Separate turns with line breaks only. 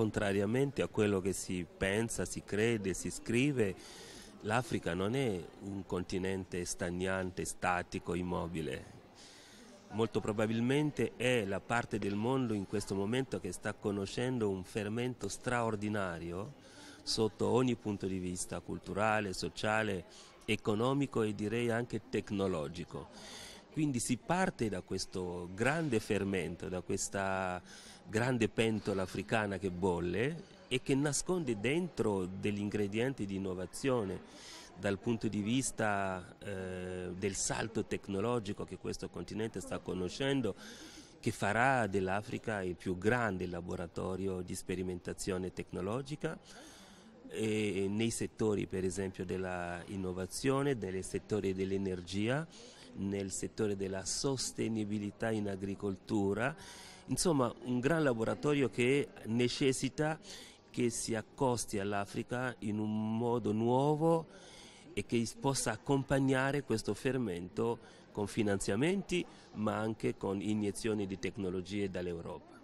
contrariamente a quello che si pensa, si crede, si scrive, l'Africa non è un continente stagnante, statico, immobile. Molto probabilmente è la parte del mondo in questo momento che sta conoscendo un fermento straordinario sotto ogni punto di vista, culturale, sociale, economico e direi anche tecnologico. Quindi si parte da questo grande fermento, da questa grande pentola africana che bolle e che nasconde dentro degli ingredienti di innovazione dal punto di vista eh, del salto tecnologico che questo continente sta conoscendo che farà dell'Africa il più grande laboratorio di sperimentazione tecnologica nei settori per esempio dell'innovazione, nei settori dell'energia nel settore della sostenibilità in agricoltura, insomma un gran laboratorio che necessita che si accosti all'Africa in un modo nuovo e che possa accompagnare questo fermento con finanziamenti ma anche con iniezioni di tecnologie dall'Europa.